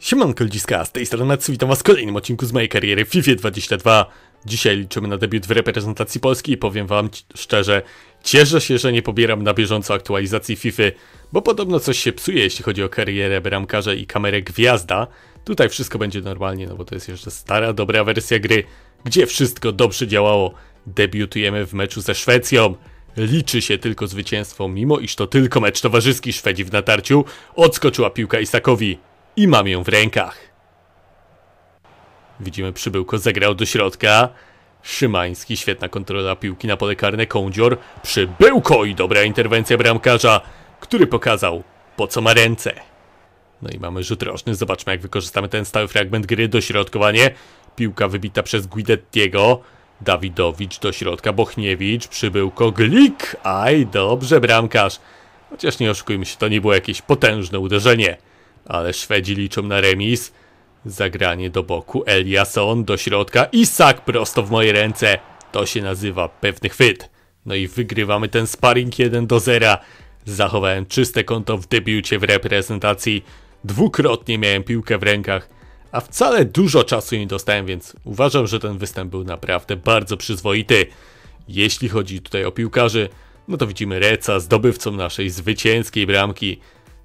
Siemanko ludziska, z tej strony Matsu, witam was w kolejnym odcinku z mojej kariery w FIFA 22. Dzisiaj liczymy na debiut w reprezentacji Polski i powiem wam szczerze, cieszę się, że nie pobieram na bieżąco aktualizacji FIFA, bo podobno coś się psuje, jeśli chodzi o karierę bramkarza i kamerę gwiazda. Tutaj wszystko będzie normalnie, no bo to jest jeszcze stara, dobra wersja gry, gdzie wszystko dobrze działało. Debiutujemy w meczu ze Szwecją. Liczy się tylko zwycięstwo, mimo iż to tylko mecz towarzyski Szwedzi w natarciu. Odskoczyła piłka Isakowi i mam ją w rękach. Widzimy przybyłko zagrał do środka. Szymański, świetna kontrola piłki na pole karne, Kądzior, przybyłko i dobra interwencja bramkarza, który pokazał, po co ma ręce. No i mamy rzut roczny, zobaczmy jak wykorzystamy ten stały fragment gry, dośrodkowanie, piłka wybita przez Guidettiego, Dawidowicz do środka, Bochniewicz, przybyłko, Glik, aj dobrze bramkarz. Chociaż nie oszukujmy się, to nie było jakieś potężne uderzenie. Ale Szwedzi liczą na remis. Zagranie do boku, Eliasson do środka i sak prosto w moje ręce. To się nazywa pewny chwyt. No i wygrywamy ten sparring 1 do 0. Zachowałem czyste konto w debiucie w reprezentacji. Dwukrotnie miałem piłkę w rękach, a wcale dużo czasu nie dostałem, więc uważam, że ten występ był naprawdę bardzo przyzwoity. Jeśli chodzi tutaj o piłkarzy, no to widzimy Reca zdobywcą naszej zwycięskiej bramki.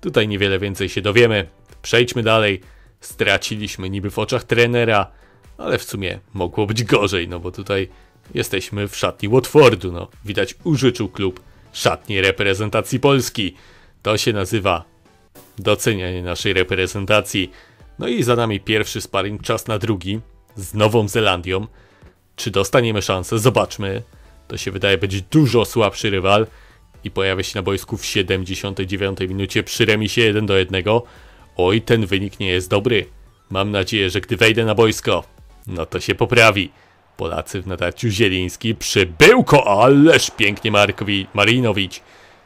Tutaj niewiele więcej się dowiemy. Przejdźmy dalej. Straciliśmy niby w oczach trenera, ale w sumie mogło być gorzej, no bo tutaj jesteśmy w szatni Watfordu. No. Widać, użyczył klub szatni reprezentacji Polski. To się nazywa docenianie naszej reprezentacji. No i za nami pierwszy sparring, czas na drugi z Nową Zelandią. Czy dostaniemy szansę? Zobaczmy. To się wydaje być dużo słabszy rywal i pojawia się na boisku w 79 minucie przy remisie 1 do 1. Oj, ten wynik nie jest dobry. Mam nadzieję, że gdy wejdę na boisko, no to się poprawi. Polacy w natarciu Zieliński, przybyłko, ależ pięknie Markowi, Marinowicz.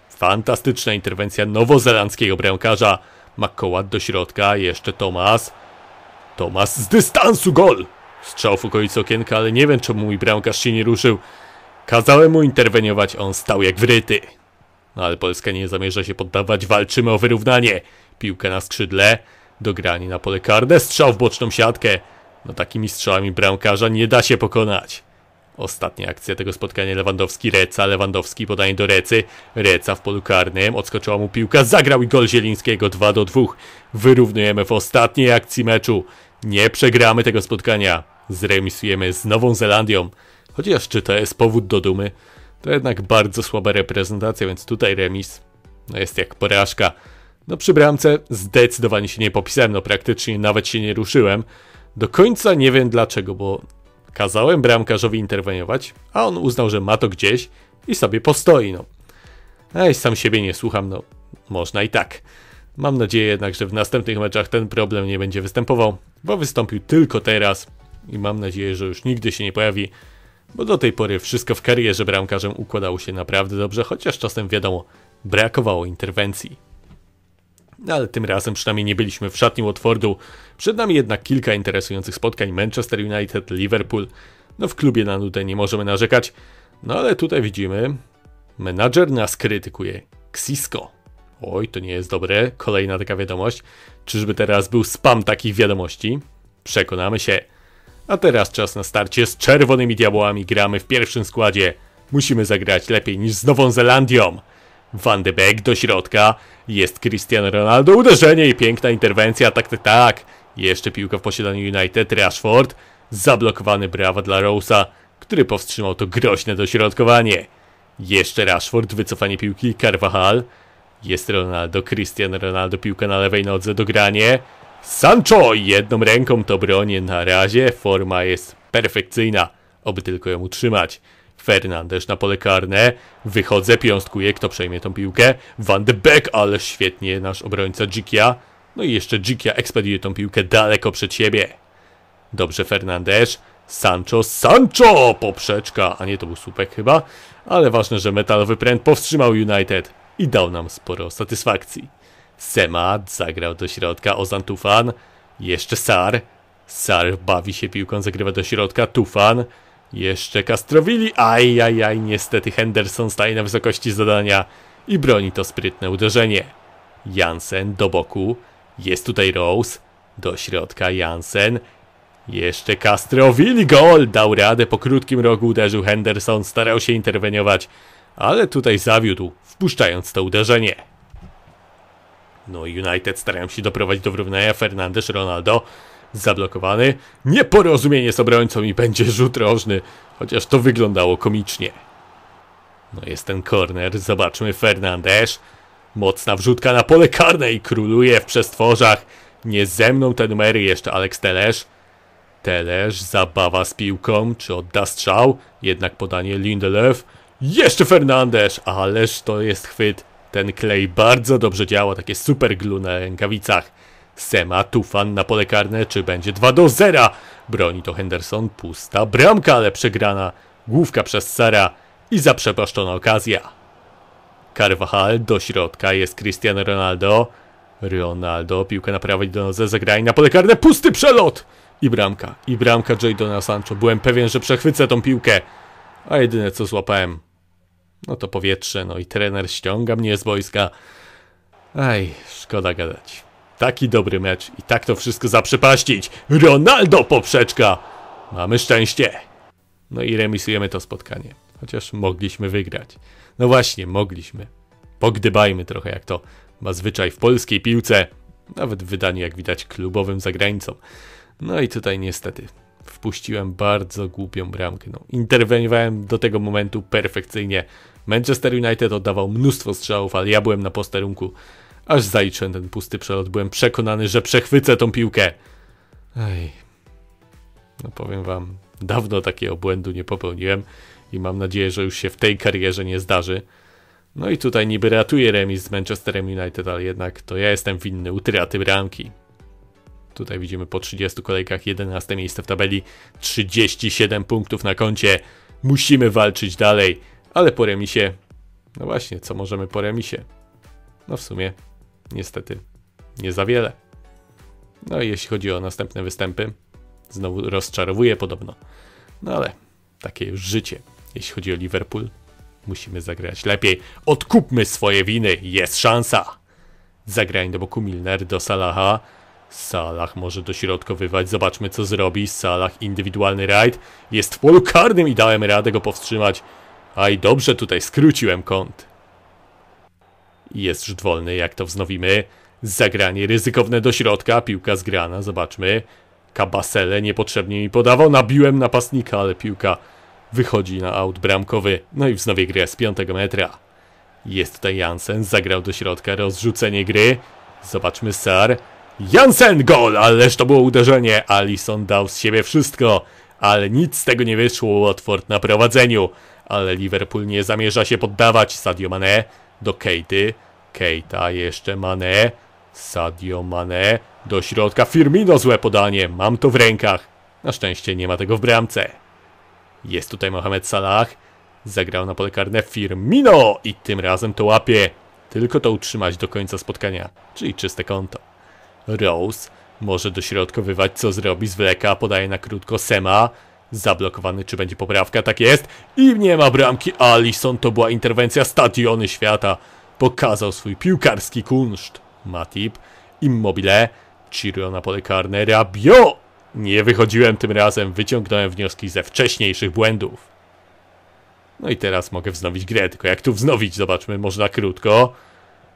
Fantastyczna interwencja nowozelandzkiego bramkarza. McCoat do środka, jeszcze Tomas. Tomas z dystansu, gol! Strzał w okolicy okienka, ale nie wiem czemu mój bramkarz się nie ruszył. Kazałem mu interweniować, on stał jak wryty. No ale Polska nie zamierza się poddawać, walczymy o wyrównanie. Piłkę na skrzydle, dogranie na pole karne, strzał w boczną siatkę. No takimi strzałami bramkarza nie da się pokonać. Ostatnia akcja tego spotkania Lewandowski-Reca, Lewandowski podanie do Recy, Reca w polu karnym, odskoczyła mu piłka, zagrał i gol Zielińskiego 2 do 2. Wyrównujemy w ostatniej akcji meczu. Nie przegramy tego spotkania. Zremisujemy z Nową Zelandią. Chociaż czy to jest powód do dumy? To jednak bardzo słaba reprezentacja, więc tutaj remis no jest jak porażka. No przy bramce zdecydowanie się nie popisałem, no praktycznie nawet się nie ruszyłem. Do końca nie wiem dlaczego, bo kazałem bramkarzowi interweniować, a on uznał, że ma to gdzieś i sobie postoi, no. Ej, sam siebie nie słucham, no można i tak. Mam nadzieję jednak, że w następnych meczach ten problem nie będzie występował, bo wystąpił tylko teraz i mam nadzieję, że już nigdy się nie pojawi. Bo do tej pory wszystko w karierze bramkarzem układało się naprawdę dobrze, chociaż czasem wiadomo, brakowało interwencji. No ale tym razem przynajmniej nie byliśmy w szatni Watfordu. Przed nami jednak kilka interesujących spotkań Manchester United, Liverpool. No w klubie na nudę nie możemy narzekać. No ale tutaj widzimy, menadżer nas krytykuje. Xisco. Oj, to nie jest dobre. Kolejna taka wiadomość. Czyżby teraz był spam takich wiadomości? Przekonamy się. A teraz czas na starcie z czerwonymi diabłami. Gramy w pierwszym składzie. Musimy zagrać lepiej niż z Nową Zelandią. Van de Beek do środka. Jest Cristiano Ronaldo. Uderzenie i piękna interwencja. Tak, tak, tak. Jeszcze piłka w posiadaniu United. Rashford. Zablokowany brawa dla Rose'a, który powstrzymał to groźne dośrodkowanie. Jeszcze Rashford. Wycofanie piłki. Carvajal. Jest Ronaldo. Cristiano Ronaldo. Piłka na lewej nodze. Dogranie. Sancho jedną ręką to bronię na razie. Forma jest perfekcyjna. Oby tylko ją utrzymać. Fernandez na pole karne. Wychodzę, piąstkuję, kto przejmie tą piłkę. Van de Beek, ale świetnie nasz obrońca Dzikia. No i jeszcze Dzikia ekspediuje tą piłkę daleko przed siebie. Dobrze Fernandez. Sancho, Sancho! Poprzeczka, a nie to był słupek chyba. Ale ważne, że metalowy pręt powstrzymał United i dał nam sporo satysfakcji. Sema zagrał do środka, Ozan Tufan, jeszcze Sar. Sar bawi się piłką, zagrywa do środka, Tufan, jeszcze Castrowili, ajajaj, aj, aj, niestety Henderson staje na wysokości zadania i broni to sprytne uderzenie. Jansen do boku, jest tutaj Rose, do środka Jansen, jeszcze Castrowili, gol, dał radę, po krótkim rogu uderzył Henderson, starał się interweniować, ale tutaj zawiódł, wpuszczając to uderzenie. No United starają się doprowadzić do wyrównania. Fernandes, Ronaldo zablokowany. Nieporozumienie z obrońcą i będzie rzut rożny. Chociaż to wyglądało komicznie. No jest ten corner. Zobaczmy Fernandes. Mocna wrzutka na pole karne i króluje w przestworzach. Nie ze mną te numery jeszcze Alex Telesz. Telesz, zabawa z piłką, czy odda strzał? Jednak podanie Lindelöf. Jeszcze Fernandes, ależ to jest chwyt. Ten klej bardzo dobrze działa, takie super glue na rękawicach. Sema, Tufan na pole karne, czy będzie 2 do 0? Broni to Henderson, pusta bramka, ale przegrana. Główka przez Sara i zaprzepaszczona okazja. Carvajal do środka, jest Cristiano Ronaldo. Ronaldo, piłka na prawej do noze, zagraj na pole karne, pusty przelot! I bramka, i bramka Jadona Sancho. Byłem pewien, że przechwycę tą piłkę, a jedyne co złapałem no to powietrze, no i trener ściąga mnie z boiska. Aj, szkoda gadać. Taki dobry mecz i tak to wszystko zaprzepaścić. Ronaldo poprzeczka! Mamy szczęście! No i remisujemy to spotkanie. Chociaż mogliśmy wygrać. No właśnie, mogliśmy. Pogdybajmy trochę, jak to ma zwyczaj w polskiej piłce. Nawet w wydaniu, jak widać, klubowym za granicą. No i tutaj niestety wpuściłem bardzo głupią bramkę. No, interweniowałem do tego momentu perfekcyjnie. Manchester United oddawał mnóstwo strzałów, ale ja byłem na posterunku. Aż zaliczyłem ten pusty przelot. Byłem przekonany, że przechwycę tą piłkę. Ej. No powiem wam, dawno takiego błędu nie popełniłem i mam nadzieję, że już się w tej karierze nie zdarzy. No i tutaj niby ratuje remis z Manchesterem United, ale jednak to ja jestem winny utraty bramki. Tutaj widzimy po 30 kolejkach 11 miejsce w tabeli, 37 punktów na koncie. Musimy walczyć dalej, ale po remisie, no właśnie, co możemy po remisie? No w sumie, niestety, nie za wiele. No i jeśli chodzi o następne występy, znowu rozczarowuje podobno. No ale takie już życie. Jeśli chodzi o Liverpool, musimy zagrać lepiej. Odkupmy swoje winy, jest szansa. Zagrań do boku Milner, do Salaha, Salah może dośrodkowywać. Zobaczmy, co zrobi. Salah, indywidualny rajd. Jest w polu karnym i dałem radę go powstrzymać. A i dobrze tutaj skróciłem kąt. Jest już wolny, jak to wznowimy. Zagranie ryzykowne do środka. Piłka zgrana, zobaczmy. Kabasele niepotrzebnie mi podawał. Nabiłem napastnika, ale piłka wychodzi na aut bramkowy. No i wznowie grę z piątego metra. Jest tutaj Jansen, zagrał do środka, rozrzucenie gry. Zobaczmy Sar. Jansen gol, ależ to było uderzenie. Alison dał z siebie wszystko, ale nic z tego nie wyszło. Watford na prowadzeniu, ale Liverpool nie zamierza się poddawać. Sadio Mane do Keity. Keita jeszcze Mane. Sadio Mane do środka. Firmino złe podanie. Mam to w rękach. Na szczęście nie ma tego w bramce. Jest tutaj Mohamed Salah. Zagrał na pole karne Firmino i tym razem to łapie. Tylko to utrzymać do końca spotkania, czyli czyste konto. Rose może dośrodkowywać, co zrobi, zwleka, podaje na krótko Sema. Zablokowany, czy będzie poprawka? Tak jest. I nie ma bramki. Alison to była interwencja stadiony świata. Pokazał swój piłkarski kunszt. Matip, Immobile, Cirio na pole karne, Rabio! Nie wychodziłem tym razem, wyciągnąłem wnioski ze wcześniejszych błędów. No i teraz mogę wznowić grę, tylko jak tu wznowić? Zobaczmy, można krótko.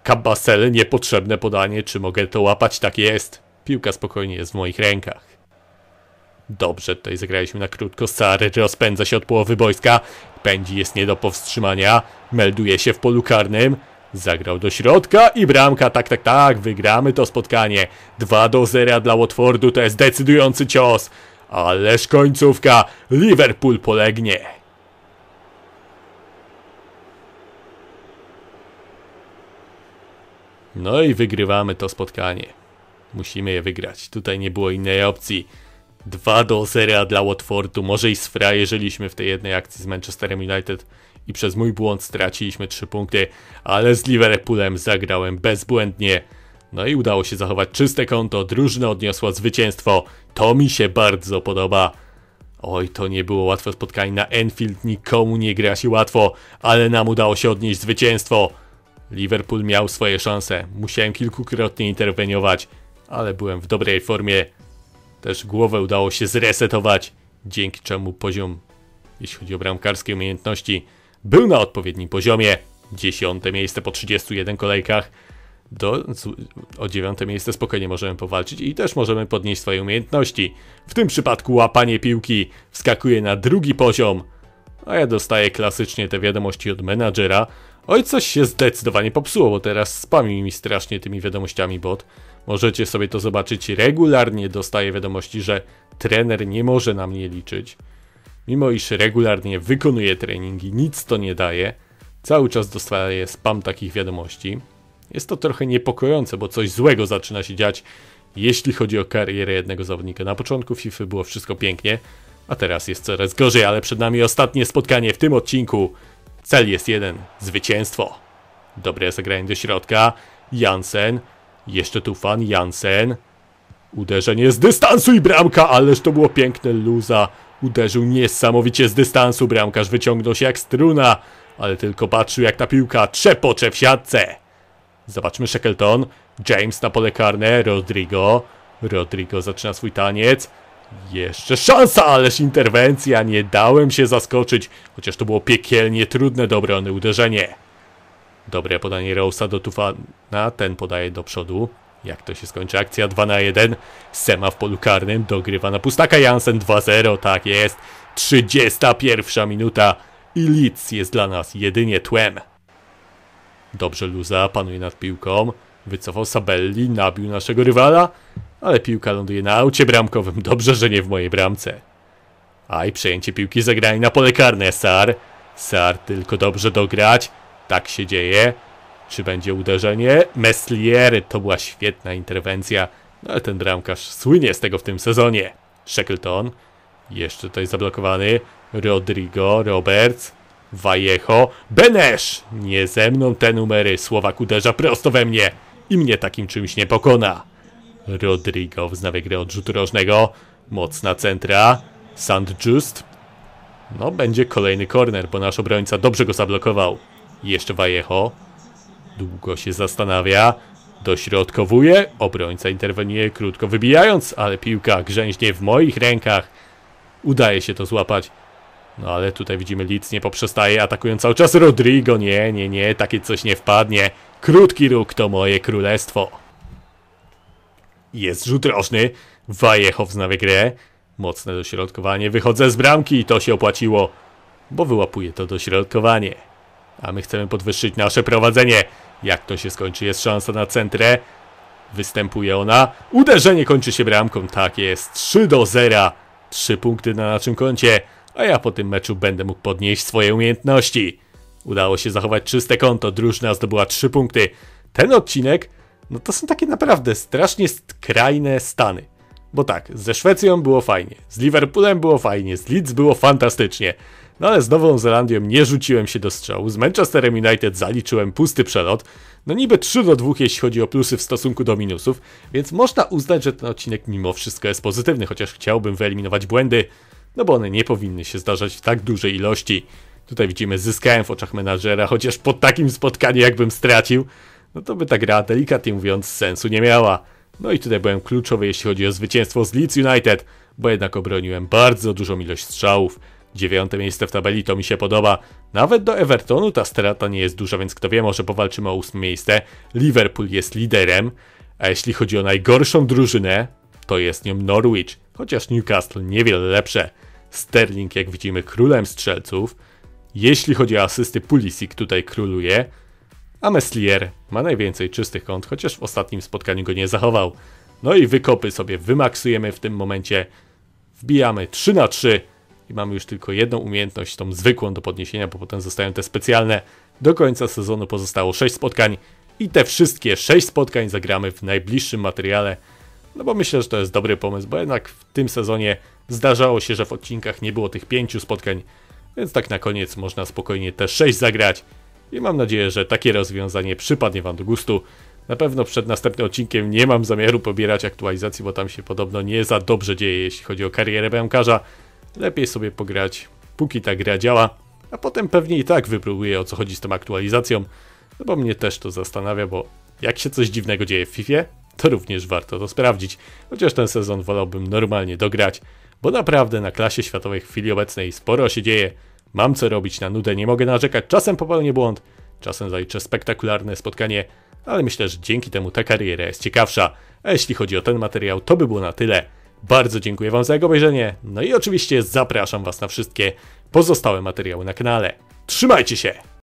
Kabasel, niepotrzebne podanie, czy mogę to łapać? Tak jest. Piłka spokojnie jest w moich rękach. Dobrze, tutaj zagraliśmy na krótko. Sary rozpędza się od połowy boiska. Pędzi jest nie do powstrzymania. Melduje się w polu karnym. Zagrał do środka i bramka. Tak, tak, tak. Wygramy to spotkanie. 2 do 0 dla Watfordu to jest decydujący cios. Ależ końcówka. Liverpool polegnie. No i wygrywamy to spotkanie. Musimy je wygrać. Tutaj nie było innej opcji. 2 do 0 dla Watfordu. Może i sfrajerzyliśmy w tej jednej akcji z Manchesterem United i przez mój błąd straciliśmy 3 punkty, ale z Liverpoolem zagrałem bezbłędnie. No i udało się zachować czyste konto, drużyna odniosła zwycięstwo. To mi się bardzo podoba. Oj, to nie było łatwe spotkanie na Enfield, nikomu nie gra się łatwo, ale nam udało się odnieść zwycięstwo. Liverpool miał swoje szanse. Musiałem kilkukrotnie interweniować, ale byłem w dobrej formie. Też głowę udało się zresetować, dzięki czemu poziom, jeśli chodzi o bramkarskie umiejętności, był na odpowiednim poziomie. Dziesiąte miejsce po 31 kolejkach. Do, o dziewiąte miejsce spokojnie możemy powalczyć i też możemy podnieść swoje umiejętności. W tym przypadku łapanie piłki wskakuje na drugi poziom, a ja dostaję klasycznie te wiadomości od menadżera, Oj, coś się zdecydowanie popsuło, bo teraz spami mi strasznie tymi wiadomościami bot. Możecie sobie to zobaczyć. Regularnie dostaję wiadomości, że trener nie może na mnie liczyć. Mimo iż regularnie wykonuję treningi, nic to nie daje. Cały czas dostaję spam takich wiadomości. Jest to trochę niepokojące, bo coś złego zaczyna się dziać, jeśli chodzi o karierę jednego zawodnika. Na początku FIFA było wszystko pięknie, a teraz jest coraz gorzej, ale przed nami ostatnie spotkanie w tym odcinku. Cel jest jeden, zwycięstwo. Dobre zagranie do środka. Jansen, jeszcze tu fan Jansen. Uderzenie z dystansu i bramka, ależ to było piękne luza. Uderzył niesamowicie z dystansu, bramkarz wyciągnął się jak struna, ale tylko patrzył jak ta piłka trzepocze w siatce. Zobaczmy Shackleton, James na pole karne, Rodrigo. Rodrigo zaczyna swój taniec. Jeszcze szansa, ależ interwencja, nie dałem się zaskoczyć, chociaż to było piekielnie trudne do obrony uderzenie. Dobre podanie Rosa do Tufana, ten podaje do przodu. Jak to się skończy? Akcja 2 na 1. Sema w polu karnym dogrywa na pustaka Jansen 2-0, tak jest. 31 minuta i Leeds jest dla nas jedynie tłem. Dobrze Luza panuje nad piłką, wycofał Sabelli, nabił naszego rywala ale piłka ląduje na aucie bramkowym. Dobrze, że nie w mojej bramce. Aj, przejęcie piłki zagrali na pole karne, Sar. Sar tylko dobrze dograć. Tak się dzieje. Czy będzie uderzenie? Meslier, to była świetna interwencja. No ale ten bramkarz słynie z tego w tym sezonie. Shackleton, jeszcze tutaj zablokowany. Rodrigo, Roberts, Vallejo, Benesz! Nie ze mną te numery, Słowak uderza prosto we mnie i mnie takim czymś nie pokona. Rodrigo wznawia grę odrzutu rożnego. Mocna centra. Sand Just. No, będzie kolejny corner, bo nasz obrońca dobrze go zablokował. Jeszcze Vallejo. Długo się zastanawia. Dośrodkowuje. Obrońca interweniuje krótko wybijając, ale piłka grzęźnie w moich rękach. Udaje się to złapać. No ale tutaj widzimy Leeds nie poprzestaje, atakując cały czas Rodrigo. Nie, nie, nie, takie coś nie wpadnie. Krótki róg to moje królestwo. Jest rzut roczny. Wajechow znawia grę. Mocne dośrodkowanie. Wychodzę z bramki i to się opłaciło, bo wyłapuje to dośrodkowanie. A my chcemy podwyższyć nasze prowadzenie. Jak to się skończy? Jest szansa na centrę. Występuje ona. Uderzenie kończy się bramką. Tak jest. 3 do 0. 3 punkty na naszym koncie. A ja po tym meczu będę mógł podnieść swoje umiejętności. Udało się zachować czyste konto. Drużyna zdobyła 3 punkty. Ten odcinek no to są takie naprawdę strasznie skrajne stany. Bo tak, ze Szwecją było fajnie, z Liverpoolem było fajnie, z Leeds było fantastycznie. No ale z Nową Zelandią nie rzuciłem się do strzału, z Manchesterem United zaliczyłem pusty przelot. No niby 3 do 2 jeśli chodzi o plusy w stosunku do minusów, więc można uznać, że ten odcinek mimo wszystko jest pozytywny, chociaż chciałbym wyeliminować błędy, no bo one nie powinny się zdarzać w tak dużej ilości. Tutaj widzimy, zyskałem w oczach menadżera, chociaż po takim spotkaniu jakbym stracił no to by ta gra, delikatnie mówiąc, sensu nie miała. No i tutaj byłem kluczowy, jeśli chodzi o zwycięstwo z Leeds United, bo jednak obroniłem bardzo dużą ilość strzałów. Dziewiąte miejsce w tabeli to mi się podoba. Nawet do Evertonu ta strata nie jest duża, więc kto wie, może powalczymy o ósme miejsce. Liverpool jest liderem, a jeśli chodzi o najgorszą drużynę, to jest nią Norwich, chociaż Newcastle niewiele lepsze. Sterling, jak widzimy, królem strzelców. Jeśli chodzi o asysty, Pulisic tutaj króluje a Meslier ma najwięcej czystych kąt, chociaż w ostatnim spotkaniu go nie zachował. No i wykopy sobie wymaksujemy w tym momencie. Wbijamy 3 na 3 i mamy już tylko jedną umiejętność, tą zwykłą do podniesienia, bo potem zostają te specjalne. Do końca sezonu pozostało 6 spotkań i te wszystkie 6 spotkań zagramy w najbliższym materiale. No bo myślę, że to jest dobry pomysł, bo jednak w tym sezonie zdarzało się, że w odcinkach nie było tych 5 spotkań, więc tak na koniec można spokojnie te 6 zagrać i mam nadzieję, że takie rozwiązanie przypadnie Wam do gustu. Na pewno przed następnym odcinkiem nie mam zamiaru pobierać aktualizacji, bo tam się podobno nie za dobrze dzieje, jeśli chodzi o karierę bramkarza. Lepiej sobie pograć, póki ta gra działa, a potem pewnie i tak wypróbuję o co chodzi z tą aktualizacją, no bo mnie też to zastanawia, bo jak się coś dziwnego dzieje w FIFA, to również warto to sprawdzić, chociaż ten sezon wolałbym normalnie dograć, bo naprawdę na klasie światowej w chwili obecnej sporo się dzieje, Mam co robić na nudę, nie mogę narzekać, czasem popełnię błąd, czasem zaliczę spektakularne spotkanie, ale myślę, że dzięki temu ta kariera jest ciekawsza. A jeśli chodzi o ten materiał, to by było na tyle. Bardzo dziękuję Wam za jego obejrzenie, no i oczywiście zapraszam Was na wszystkie pozostałe materiały na kanale. Trzymajcie się!